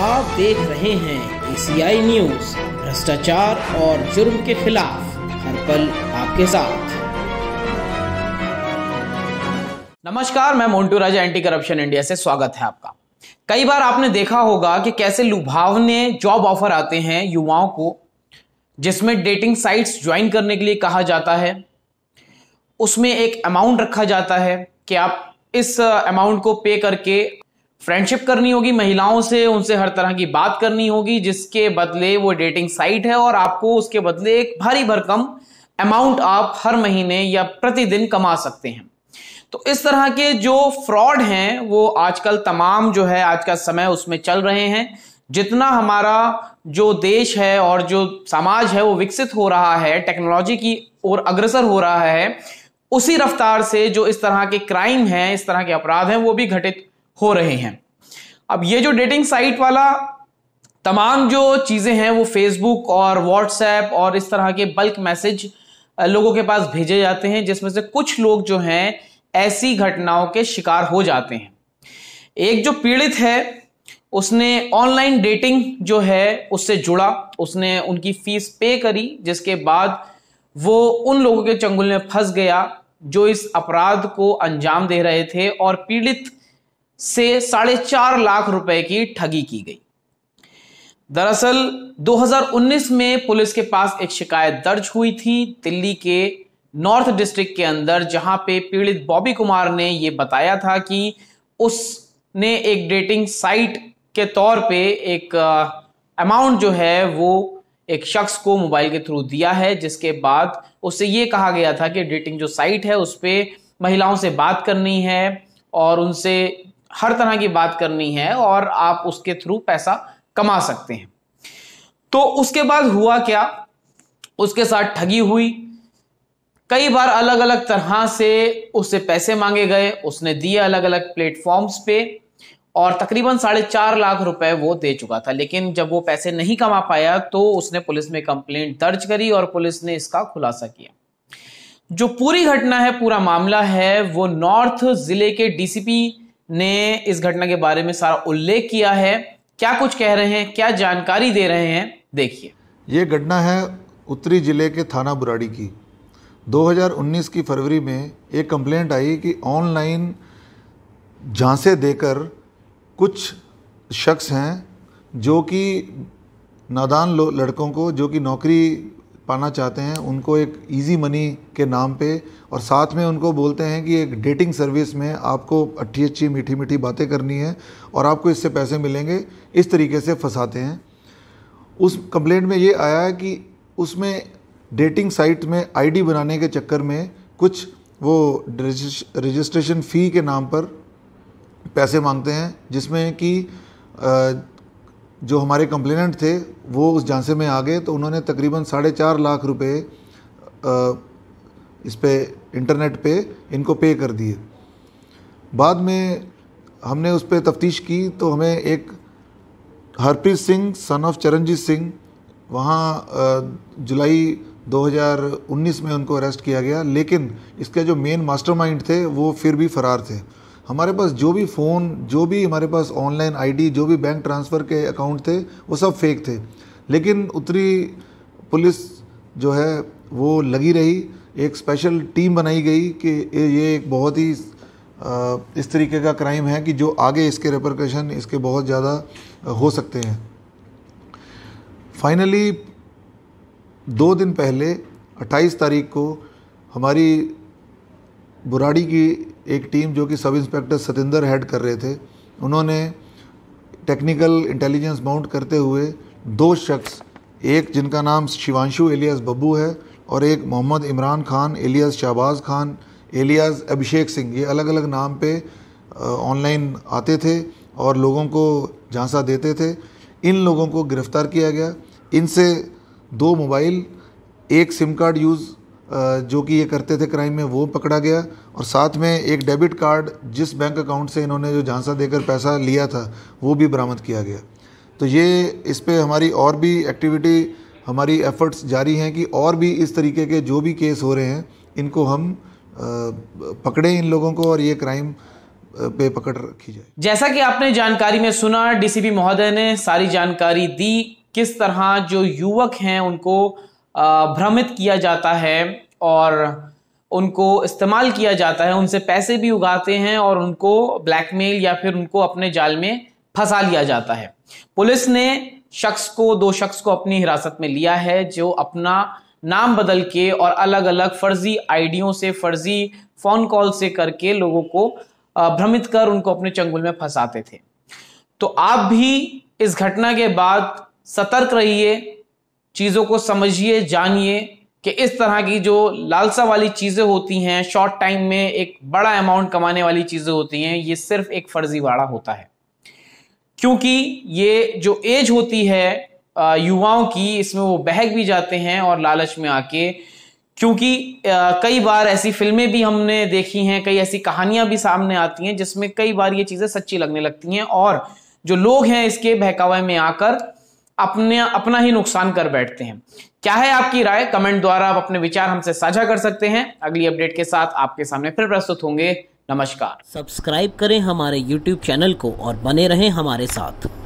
आप देख रहे हैं एसीआई न्यूज भ्रष्टाचार और जुर्म के खिलाफ हर पल आपके साथ नमस्कार मैं Montu Raja anti corruption India से स्वागत है आपका कई बार आपने देखा होगा कि कैसे लुभावने जॉब ऑफर आते हैं युवाओं को जिसमें डेटिंग साइट्स ज्वाइन करने के लिए कहा जाता है उसमें एक अमाउंट रखा जाता है कि आप इस अमाउंट को पे करके फ्रेंडशिप करनी होगी महिलाओं से उनसे हर तरह की बात करनी होगी जिसके बदले वो डेटिंग साइट है और आपको उसके बदले एक भारी भरकम अमाउंट आप हर महीने या प्रतिदिन कमा सकते हैं तो इस तरह के जो फ्रॉड हैं वो आजकल तमाम जो है आज का समय उसमें चल रहे हैं जितना हमारा जो देश है और जो समाज है वो विकसित हो रहा है टेक्नोलॉजी की ओर अग्रसर हो रहा है उसी रफ्तार से जो इस तरह के क्राइम हैं इस तरह के अपराध हैं वो भी घटित हो रहे हैं अब ये जो डेटिंग साइट वाला तमाम जो चीज़ें हैं वो फेसबुक और व्हाट्सएप और इस तरह के बल्क मैसेज लोगों के पास भेजे जाते हैं जिसमें से कुछ लोग जो हैं ऐसी घटनाओं के शिकार हो जाते हैं एक जो पीड़ित है उसने ऑनलाइन डेटिंग जो है उससे जुड़ा उसने उनकी फीस पे करी जिसके बाद वो उन लोगों के चंगुल में फंस गया जो इस अपराध को अंजाम दे रहे थे और पीड़ित से साढ़े चार लाख रुपए की ठगी की गई दरअसल 2019 में पुलिस के पास एक शिकायत दर्ज हुई थी दिल्ली के नॉर्थ डिस्ट्रिक्ट के अंदर जहां पे पीड़ित बॉबी कुमार ने ये बताया था कि उसने एक डेटिंग साइट के तौर पे एक अमाउंट जो है वो एक शख्स को मोबाइल के थ्रू दिया है जिसके बाद उससे ये कहा गया था कि डेटिंग जो साइट है उस पर महिलाओं से बात करनी है और उनसे हर तरह की बात करनी है और आप उसके थ्रू पैसा कमा सकते हैं तो उसके बाद हुआ क्या उसके साथ ठगी हुई कई बार अलग अलग तरह से उससे पैसे मांगे गए उसने दिए अलग अलग प्लेटफॉर्म्स पे और तकरीबन साढ़े चार लाख रुपए वो दे चुका था लेकिन जब वो पैसे नहीं कमा पाया तो उसने पुलिस में कंप्लेंट दर्ज करी और पुलिस ने इसका खुलासा किया जो पूरी घटना है पूरा मामला है वो नॉर्थ जिले के डीसीपी ने इस घटना के बारे में सारा उल्लेख किया है क्या कुछ कह रहे हैं क्या जानकारी दे रहे हैं देखिए ये घटना है उत्तरी जिले के थाना बुराड़ी की 2019 की फरवरी में एक कंप्लेंट आई कि ऑनलाइन झांसे देकर कुछ शख्स हैं जो कि नादान लड़कों को जो कि नौकरी पाना चाहते हैं उनको एक इजी मनी के नाम पे और साथ में उनको बोलते हैं कि एक डेटिंग सर्विस में आपको अच्छी अच्छी मीठी मीठी बातें करनी है और आपको इससे पैसे मिलेंगे इस तरीके से फंसाते हैं उस कंप्लेंट में ये आया कि उसमें डेटिंग साइट में आईडी बनाने के चक्कर में कुछ वो रजिस्ट्रेशन फ़ी के नाम पर पैसे मांगते हैं जिसमें कि जो हमारे कंप्लेनेंट थे वो उस झांसे में आ गए तो उन्होंने तकरीबन साढ़े चार लाख रुपए इस पर इंटरनेट पे इनको पे कर दिए बाद में हमने उस पर तफ्तीश की तो हमें एक हरप्रीत सिंह सन ऑफ चरणजीत सिंह वहाँ जुलाई 2019 में उनको अरेस्ट किया गया लेकिन इसके जो मेन मास्टरमाइंड थे वो फिर भी फरार थे हमारे पास जो भी फ़ोन जो भी हमारे पास ऑनलाइन आईडी जो भी बैंक ट्रांसफ़र के अकाउंट थे वो सब फेक थे लेकिन उत्तरी पुलिस जो है वो लगी रही एक स्पेशल टीम बनाई गई कि ये एक बहुत ही इस तरीके का क्राइम है कि जो आगे इसके रेपरकशन इसके बहुत ज़्यादा हो सकते हैं फाइनली दो दिन पहले 28 तारीख को हमारी बुराड़ी की एक टीम जो कि सब इंस्पेक्टर सतेंद्र हेड कर रहे थे उन्होंने टेक्निकल इंटेलिजेंस माउंट करते हुए दो शख्स एक जिनका नाम शिवानशु एलियास बब्बू है और एक मोहम्मद इमरान खान एलियास शहबाज खान एलियास अभिषेक सिंह ये अलग अलग नाम पे ऑनलाइन आते थे और लोगों को झांसा देते थे इन लोगों को गिरफ्तार किया गया इनसे दो मोबाइल एक सिम कार्ड यूज़ जो कि ये करते थे क्राइम में वो पकड़ा गया और साथ में एक डेबिट कार्ड जिस बैंक अकाउंट से इन्होंने जो झांसा देकर पैसा लिया था वो भी बरामद किया गया तो ये इस पर हमारी और भी एक्टिविटी हमारी एफ़र्ट्स जारी हैं कि और भी इस तरीके के जो भी केस हो रहे हैं इनको हम पकड़ें इन लोगों को और ये क्राइम पे पकड़ रखी जाए जैसा कि आपने जानकारी में सुना डीसीपी महोदय ने सारी जानकारी दी किस तरह जो युवक हैं उनको भ्रमित किया जाता है और उनको इस्तेमाल किया जाता है उनसे पैसे भी उगाते हैं और उनको ब्लैकमेल या फिर उनको अपने जाल में फंसा लिया जाता है पुलिस ने शख्स को दो शख्स को अपनी हिरासत में लिया है जो अपना नाम बदल के और अलग अलग फर्जी आईडियों से फर्जी फ़ोन कॉल से करके लोगों को भ्रमित कर उनको अपने चंगुल में फंसाते थे तो आप भी इस घटना के बाद सतर्क रहिए चीज़ों को समझिए जानिए कि इस तरह की जो लालसा वाली चीज़ें होती हैं शॉर्ट टाइम में एक बड़ा अमाउंट कमाने वाली चीज़ें होती हैं ये सिर्फ एक फर्जीवाड़ा होता है क्योंकि ये जो एज होती है युवाओं की इसमें वो बहक भी जाते हैं और लालच में आके क्योंकि कई बार ऐसी फिल्में भी हमने देखी हैं कई ऐसी कहानियां भी सामने आती हैं जिसमें कई बार ये चीज़ें सच्ची लगने लगती हैं और जो लोग हैं इसके बहकावे में आकर अपने अपना ही नुकसान कर बैठते हैं क्या है आपकी राय कमेंट द्वारा आप अपने विचार हमसे साझा कर सकते हैं अगली अपडेट के साथ आपके सामने फिर प्रस्तुत होंगे नमस्कार सब्सक्राइब करें हमारे यूट्यूब चैनल को और बने रहें हमारे साथ